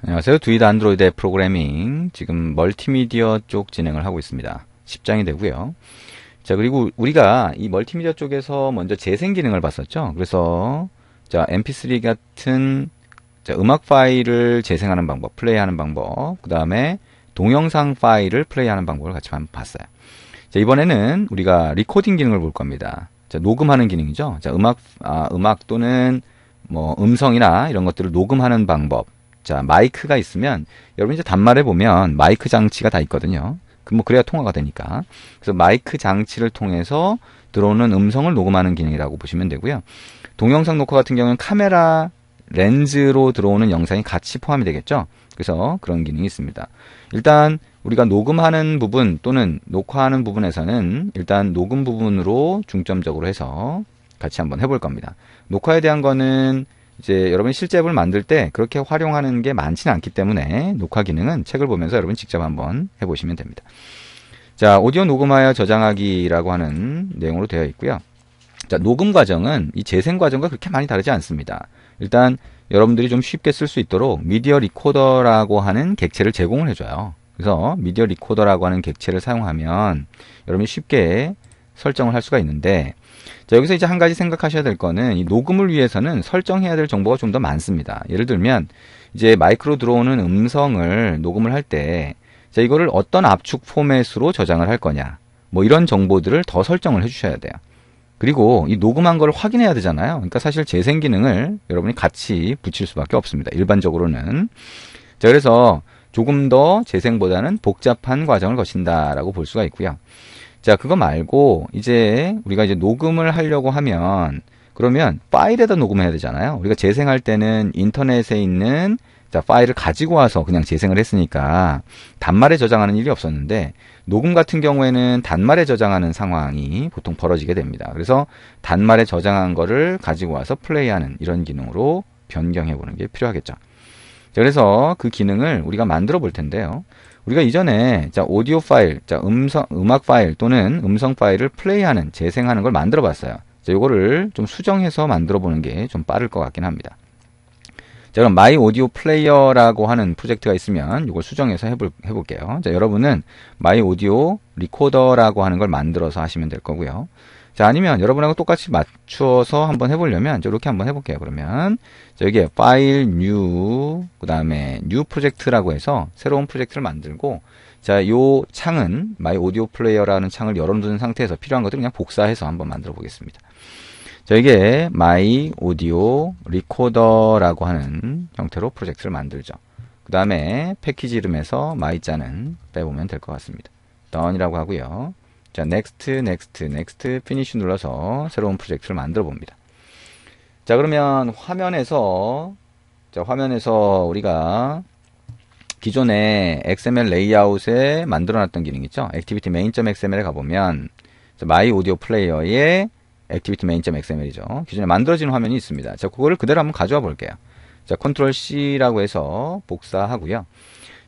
안녕하세요. 두이드 안드로이드 프로그래밍. 지금 멀티미디어 쪽 진행을 하고 있습니다. 10장이 되고요. 자, 그리고 우리가 이 멀티미디어 쪽에서 먼저 재생 기능을 봤었죠. 그래서 자, mp3 같은 자, 음악 파일을 재생하는 방법, 플레이하는 방법, 그 다음에 동영상 파일을 플레이하는 방법을 같이 한번 봤어요. 자, 이번에는 우리가 리코딩 기능을 볼 겁니다. 자, 녹음하는 기능이죠. 자, 음악, 아, 음악 또는 뭐 음성이나 이런 것들을 녹음하는 방법. 자, 마이크가 있으면 여러분 이제 단말에 보면 마이크 장치가 다 있거든요. 뭐 그래야 통화가 되니까. 그래서 마이크 장치를 통해서 들어오는 음성을 녹음하는 기능이라고 보시면 되고요. 동영상 녹화 같은 경우는 카메라 렌즈로 들어오는 영상이 같이 포함이 되겠죠. 그래서 그런 기능이 있습니다. 일단 우리가 녹음하는 부분 또는 녹화하는 부분에서는 일단 녹음 부분으로 중점적으로 해서 같이 한번 해볼 겁니다. 녹화에 대한 거는 이제 여러분 실제 앱을 만들 때 그렇게 활용하는 게 많지는 않기 때문에 녹화 기능은 책을 보면서 여러분 직접 한번 해보시면 됩니다. 자, 오디오 녹음하여 저장하기라고 하는 내용으로 되어 있고요. 자, 녹음 과정은 이 재생 과정과 그렇게 많이 다르지 않습니다. 일단 여러분들이 좀 쉽게 쓸 수 있도록 미디어 리코더라고 하는 객체를 제공을 해줘요. 그래서 미디어 리코더라고 하는 객체를 사용하면 여러분이 쉽게 설정을 할 수가 있는데 자, 여기서 이제 한 가지 생각하셔야 될 거는 이 녹음을 위해서는 설정해야 될 정보가 좀 더 많습니다. 예를 들면 이제 마이크로 들어오는 음성을 녹음을 할 때 자, 이거를 어떤 압축 포맷으로 저장을 할 거냐. 뭐 이런 정보들을 더 설정을 해 주셔야 돼요. 그리고 이 녹음한 걸 확인해야 되잖아요. 그러니까 사실 재생 기능을 여러분이 같이 붙일 수밖에 없습니다. 일반적으로는. 자, 그래서 조금 더 재생보다는 복잡한 과정을 거친다라고 볼 수가 있고요. 자, 그거 말고 이제 우리가 이제 녹음을 하려고 하면 그러면 파일에다 녹음해야 되잖아요. 우리가 재생할 때는 인터넷에 있는 자, 파일을 가지고 와서 그냥 재생을 했으니까 단말에 저장하는 일이 없었는데 녹음 같은 경우에는 단말에 저장하는 상황이 보통 벌어지게 됩니다. 그래서 단말에 저장한 거를 가지고 와서 플레이하는 이런 기능으로 변경해 보는 게 필요하겠죠. 그래서 그 기능을 우리가 만들어 볼 텐데요. 우리가 이전에 자 오디오 파일, 자 음성 음악 파일 또는 음성 파일을 플레이하는 재생하는 걸 만들어 봤어요. 자 요거를 좀 수정해서 만들어 보는 게 좀 빠를 것 같긴 합니다. 자 그럼 마이 오디오 플레이어라고 하는 프로젝트가 있으면 이걸 수정해서 해볼, 해볼게요. 자 여러분은 마이 오디오 리코더라고 하는 걸 만들어서 하시면 될 거고요. 자, 아니면 여러분하고 똑같이 맞추어서 한번 해보려면 저렇게 한번 해볼게요. 그러면 자, 여기에 파일 뉴그 다음에 뉴 프로젝트라고 해서 새로운 프로젝트를 만들고 자, 요 창은 마이 오디오 플레이어라는 창을 열어놓은 상태에서 필요한 것들을 그냥 복사해서 한번 만들어 보겠습니다. 자, 이게 마이 오디오 리코더라고 하는 형태로 프로젝트를 만들죠. 그 다음에 패키지 이름에서 마이자는 빼보면 될 것 같습니다. done이라고 하고요. 자, next, next, next, finish 눌러서 새로운 프로젝트를 만들어 봅니다. 자, 그러면 화면에서 자, 화면에서 우리가 기존에 XML 레이아웃에 만들어 놨던 기능 있죠? a 액티비티 i 인 x m l 에 가보면 my audio p l a y e r 의 a 액티비티 i 인 x m l 이죠 기존에 만들어진 화면이 있습니다. 자, 그거를 그대로 한번 가져와 볼게요. 자, Ctrl C라고 해서 복사하고요.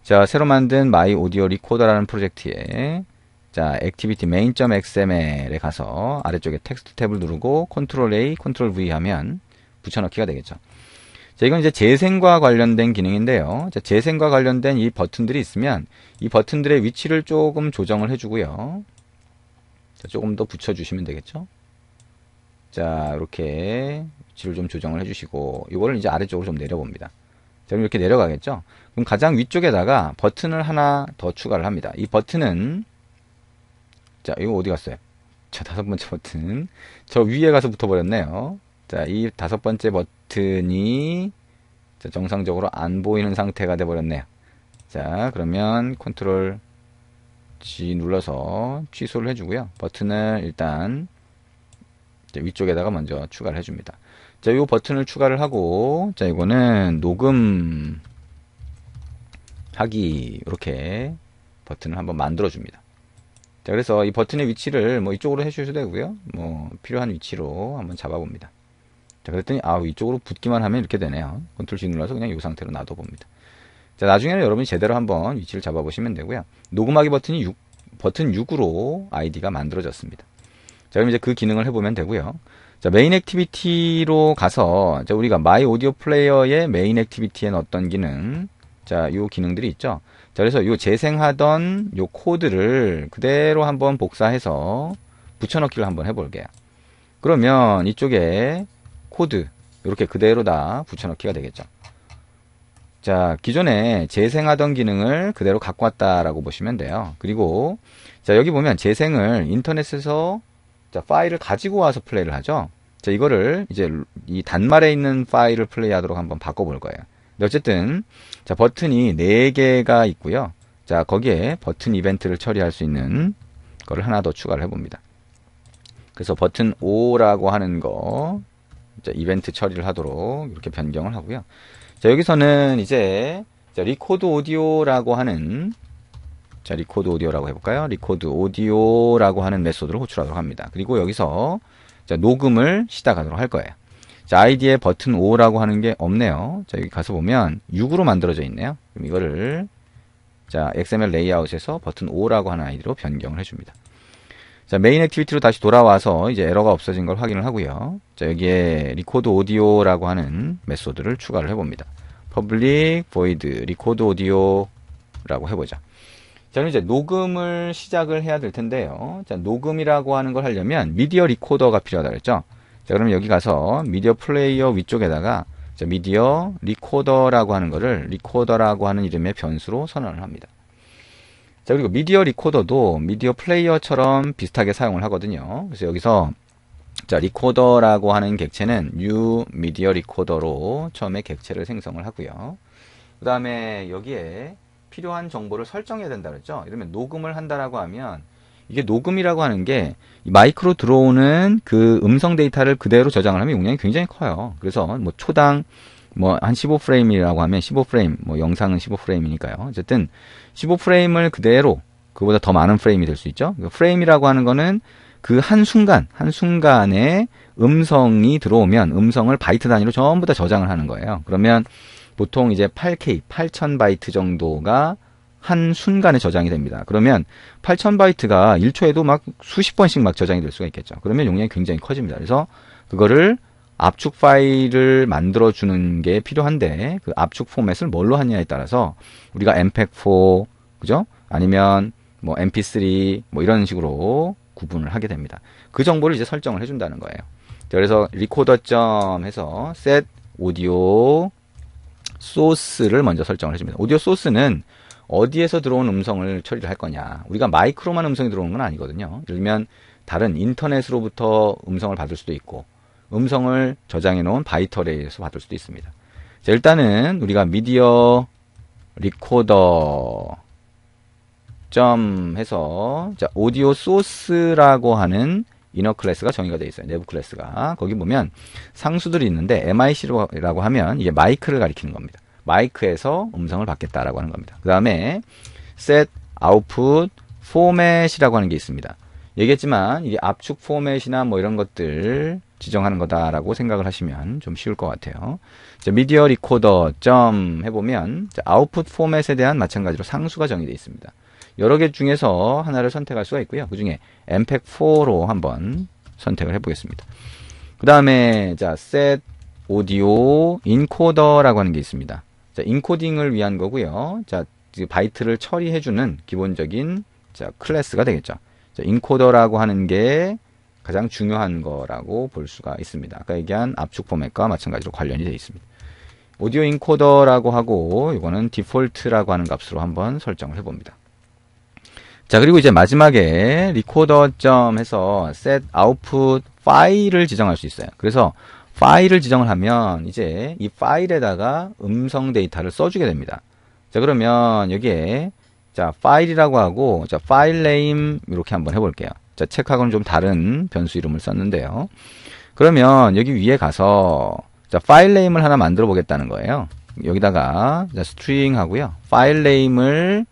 자, 새로 만든 My Audio r e c o r d e r 라는 프로젝트에 자, 액티비티 main.xml에 가서 아래쪽에 텍스트 탭을 누르고 컨트롤 A, 컨트롤 V 하면 붙여넣기가 되겠죠. 자, 이건 이제 재생과 관련된 기능인데요. 자, 재생과 관련된 이 버튼들이 있으면 이 버튼들의 위치를 조금 조정을 해주고요. 자, 조금 더 붙여주시면 되겠죠. 자, 이렇게 위치를 좀 조정을 해주시고 이거를 이제 아래쪽으로 좀 내려봅니다. 자, 그럼 이렇게 내려가겠죠. 그럼 가장 위쪽에다가 버튼을 하나 더 추가를 합니다. 이 버튼은 자, 이거 어디 갔어요? 자, 다섯 번째 버튼. 저 위에 가서 붙어버렸네요. 자, 이 다섯 번째 버튼이 자, 정상적으로 안 보이는 상태가 되어버렸네요 자, 그러면 컨트롤 G 눌러서 취소를 해주고요. 버튼을 일단 위쪽에다가 먼저 추가를 해줍니다. 자, 이 버튼을 추가를 하고, 자, 이거는 녹음 하기, 이렇게 버튼을 한번 만들어줍니다. 자, 그래서 이 버튼의 위치를 뭐 이쪽으로 해주셔도 되고요. 뭐 필요한 위치로 한번 잡아봅니다. 자, 그랬더니 아 이쪽으로 붙기만 하면 이렇게 되네요. 컨트롤 G 눌러서 그냥 이 상태로 놔둬봅니다. 자, 나중에는 여러분이 제대로 한번 위치를 잡아보시면 되고요. 녹음하기 버튼이 6, 버튼 6으로 아이디가 만들어졌습니다. 자, 그럼 이제 그 기능을 해보면 되고요. 자, 메인 액티비티로 가서 자, 우리가 마이 오디오 플레이어의 메인 액티비티엔 에 어떤 기능 자, 요 기능들이 있죠. 그래서 요 재생하던 요 코드를 그대로 한번 복사해서 붙여넣기를 한번 해볼게요. 그러면 이쪽에 코드 이렇게 그대로 다 붙여넣기가 되겠죠. 자, 기존에 재생하던 기능을 그대로 갖고 왔다라고 보시면 돼요. 그리고 자, 여기 보면 재생을 인터넷에서 자, 파일을 가지고 와서 플레이를 하죠. 자, 이거를 이제 이 단말에 있는 파일을 플레이하도록 한번 바꿔 볼 거예요. 네, 어쨌든 자 버튼이 4개가 있고요. 자 거기에 버튼 이벤트를 처리할 수 있는 거를 하나 더 추가를 해봅니다. 그래서 버튼 5라고 하는 거 자, 이벤트 처리를 하도록 이렇게 변경을 하고요. 자 여기서는 이제 자, 리코드 오디오라고 하는 자 리코드 오디오라고 해볼까요? 리코드 오디오라고 하는 메소드를 호출하도록 합니다. 그리고 여기서 자, 녹음을 시작하도록 할 거예요. 자, 아이디에 버튼 5라고 하는 게 없네요. 자, 여기 가서 보면 6으로 만들어져 있네요. 그럼 이거를 자, XML 레이아웃에서 버튼 5라고 하는 아이디로 변경을 해줍니다. 자, 메인 액티비티로 다시 돌아와서 이제 에러가 없어진 걸 확인을 하고요. 자, 여기에 리코드 오디오라고 하는 메소드를 추가를 해봅니다. public void record audio라고 해보자. 자, 그럼 이제 녹음을 시작을 해야 될 텐데요. 자, 녹음이라고 하는 걸 하려면 미디어 리코더가 필요하다 그랬죠? 자, 그럼 여기 가서 미디어 플레이어 위쪽에다가 자, 미디어 리코더라고 하는 것을 리코더라고 하는 이름의 변수로 선언을 합니다. 자, 그리고 미디어 리코더도 미디어 플레이어처럼 비슷하게 사용을 하거든요. 그래서 여기서 자, 리코더라고 하는 객체는 new 미디어 리코더로 처음에 객체를 생성을 하고요. 그 다음에 여기에 필요한 정보를 설정해야 된다 그랬죠. 이러면 녹음을 한다라고 하면 이게 녹음이라고 하는 게 마이크로 들어오는 그 음성 데이터를 그대로 저장을 하면 용량이 굉장히 커요. 그래서 뭐 초당 뭐 한 15프레임이라고 하면 15프레임, 뭐 영상은 15프레임이니까요. 어쨌든 15프레임을 그대로 그보다 더 많은 프레임이 될 수 있죠. 그러니까 프레임이라고 하는 거는 그 한순간, 한순간에 음성이 들어오면 음성을 바이트 단위로 전부 다 저장을 하는 거예요. 그러면 보통 이제 8K, 8000바이트 정도가 한 순간에 저장이 됩니다. 그러면 8000바이트가 1초에도 막 수십 번씩 막 저장이 될 수가 있겠죠. 그러면 용량이 굉장히 커집니다. 그래서 그거를 압축 파일을 만들어 주는 게 필요한데 그 압축 포맷을 뭘로 하냐에 따라서 우리가 MPEG4 그죠? 아니면 뭐 MP3 뭐 이런 식으로 구분을 하게 됩니다. 그 정보를 이제 설정을 해 준다는 거예요. 그래서 리코더 점 해서 set audio 오디오 소스를 먼저 설정을 해 줍니다. 오디오 소스는 어디에서 들어온 음성을 처리를 할 거냐. 우리가 마이크로만 음성이 들어오는 건 아니거든요. 예를 들면 다른 인터넷으로부터 음성을 받을 수도 있고 음성을 저장해 놓은 바이터레이에서 받을 수도 있습니다. 자, 일단은 우리가 미디어 리코더 점 해서 자, 오디오 소스라고 하는 이너 클래스가 정의가 되어 있어요. 내부 클래스가. 거기 보면 상수들이 있는데 MIC라고 하면 이게 마이크를 가리키는 겁니다. 마이크에서 음성을 받겠다라고 하는 겁니다. 그 다음에 set output format이라고 하는 게 있습니다. 얘기했지만 이게 압축 포맷이나 뭐 이런 것들 지정하는 거다라고 생각을 하시면 좀 쉬울 것 같아요. 자, 미디어 리코더 점 해보면 자, 아웃풋 포맷에 대한 마찬가지로 상수가 정의되어 있습니다. 여러 개 중에서 하나를 선택할 수가 있고요. 그 중에 MPEG4로 한번 선택을 해보겠습니다. 그 다음에 자 set audio encoder라고 하는 게 있습니다. 자, 인코딩을 위한 거고요. 자, 바이트를 처리해주는 기본적인 자, 클래스가 되겠죠. 자, 인코더라고 하는 게 가장 중요한 거라고 볼 수가 있습니다. 아까 얘기한 압축 포맷과 마찬가지로 관련이 되어 있습니다. 오디오 인코더라고 하고 이거는 디폴트라고 하는 값으로 한번 설정을 해봅니다. 자 그리고 이제 마지막에 리코더 점 해서 set output 파일을 지정할 수 있어요. 그래서 파일을 지정을 하면 이제 이 파일에다가 음성 데이터를 써주게 됩니다. 자 그러면 여기에 자 파일이라고 하고 자 파일 네임 이렇게 한번 해볼게요. 자크하고는좀 다른 변수 이름을 썼는데요. 그러면 여기 위에 가서 자 파일 네임을 하나 만들어 보겠다는 거예요. 여기다가 자 스트링 하고요. 파일 네임을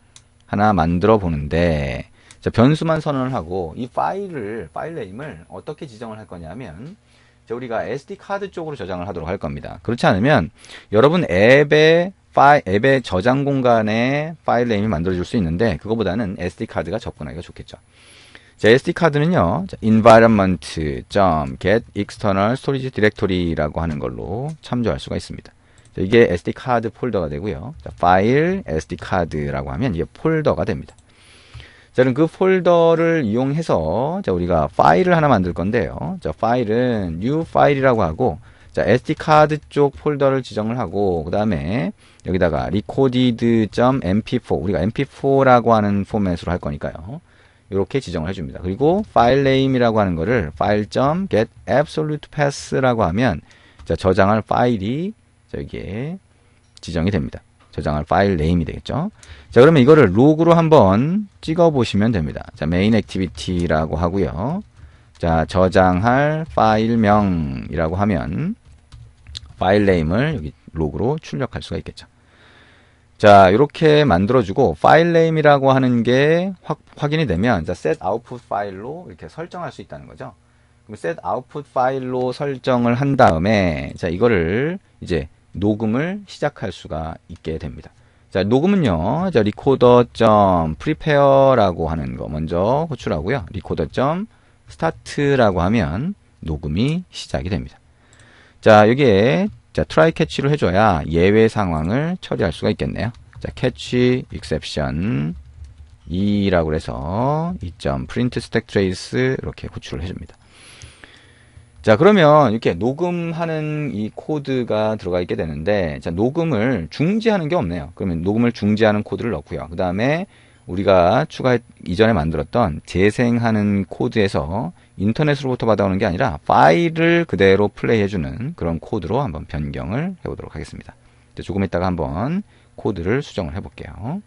하나 만들어 보는데 자 변수만 선언을 하고 이 파일을 파일 네임을 어떻게 지정을 할 거냐면 우리가 SD 카드 쪽으로 저장을 하도록 할 겁니다. 그렇지 않으면 여러분 앱에 파일, 앱의 저장 공간에 파일 네임이 만들어질 수 있는데 그거보다는 SD 카드가 접근하기가 좋겠죠. 자, SD 카드는요. 자, environment.get external storage directory라고 하는 걸로 참조할 수가 있습니다. 이게 SD 카드 폴더가 되고요. 자, 파일 SD 카드라고 하면 이게 폴더가 됩니다. 저는 그 폴더를 이용해서 자, 우리가 파일을 하나 만들 건데요. 자, 파일은 new 파일이라고 하고 자, SD 카드 쪽 폴더를 지정을 하고 그다음에 여기다가 recorded.mp4 우리가 mp4라고 하는 포맷으로 할 거니까요. 이렇게 지정을 해줍니다. 그리고 파일 네임이라고 하는 거를 file.get absolute path라고 하면 자, 저장할 파일이 여기에 지정이 됩니다. 저장할 파일 네임이 되겠죠. 자, 그러면 이거를 로그로 한번 찍어 보시면 됩니다. 자, 메인 액티비티라고 하고요. 자, 저장할 파일명이라고 하면 파일 네임을 여기 로그로 출력할 수가 있겠죠. 자, 이렇게 만들어주고 파일 네임이라고 하는 게 확, 확인이 되면 자, set output 파일로 이렇게 설정할 수 있다는 거죠. 그럼 set output 파일로 설정을 한 다음에 자, 이거를 이제 녹음을 시작할 수가 있게 됩니다. 자, 녹음은요. 자, 리코더.prepare라고 하는 거 먼저 호출하고요. 리코더.start라고 하면 녹음이 시작이 됩니다. 자, 여기에 자, 트라이 캐치를 해 줘야 예외 상황을 처리할 수가 있겠네요. 자, 캐치 exception 2라고 해서 2. 프린트 스택 트레이스 이렇게 호출을 해 줍니다. 자, 그러면 이렇게 녹음하는 이 코드가 들어가 있게 되는데, 자, 녹음을 중지하는 게 없네요. 그러면 녹음을 중지하는 코드를 넣고요. 그 다음에 우리가 추가 이전에 만들었던 재생하는 코드에서 인터넷으로부터 받아오는 게 아니라 파일을 그대로 플레이해주는 그런 코드로 한번 변경을 해보도록 하겠습니다. 조금 있다가 한번 코드를 수정을 해볼게요.